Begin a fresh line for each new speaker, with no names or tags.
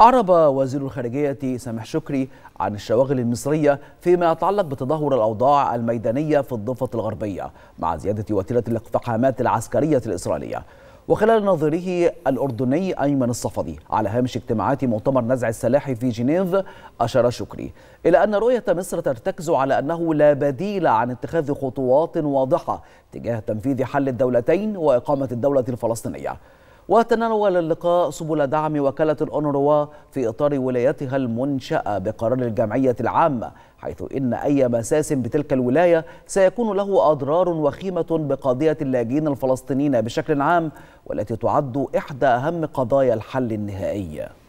أعرب وزير الخارجية سامح شكري عن الشواغل المصرية فيما يتعلق بتدهور الأوضاع الميدانية في الضفة الغربية مع زيادة وتيرة الاقتحامات العسكرية الإسرائيلية وخلال نظره الأردني أيمن الصفدي على هامش اجتماعات مؤتمر نزع السلاح في جنيف أشار شكري إلى أن رؤية مصر ترتكز على أنه لا بديل عن اتخاذ خطوات واضحة تجاه تنفيذ حل الدولتين وإقامة الدولة الفلسطينية وتناول اللقاء سبل دعم وكالة الأونروا في إطار ولايتها المنشأة بقرار الجمعية العامة حيث إن أي مساس بتلك الولاية سيكون له أضرار وخيمة بقضية اللاجئين الفلسطينيين بشكل عام والتي تعد إحدى أهم قضايا الحل النهائي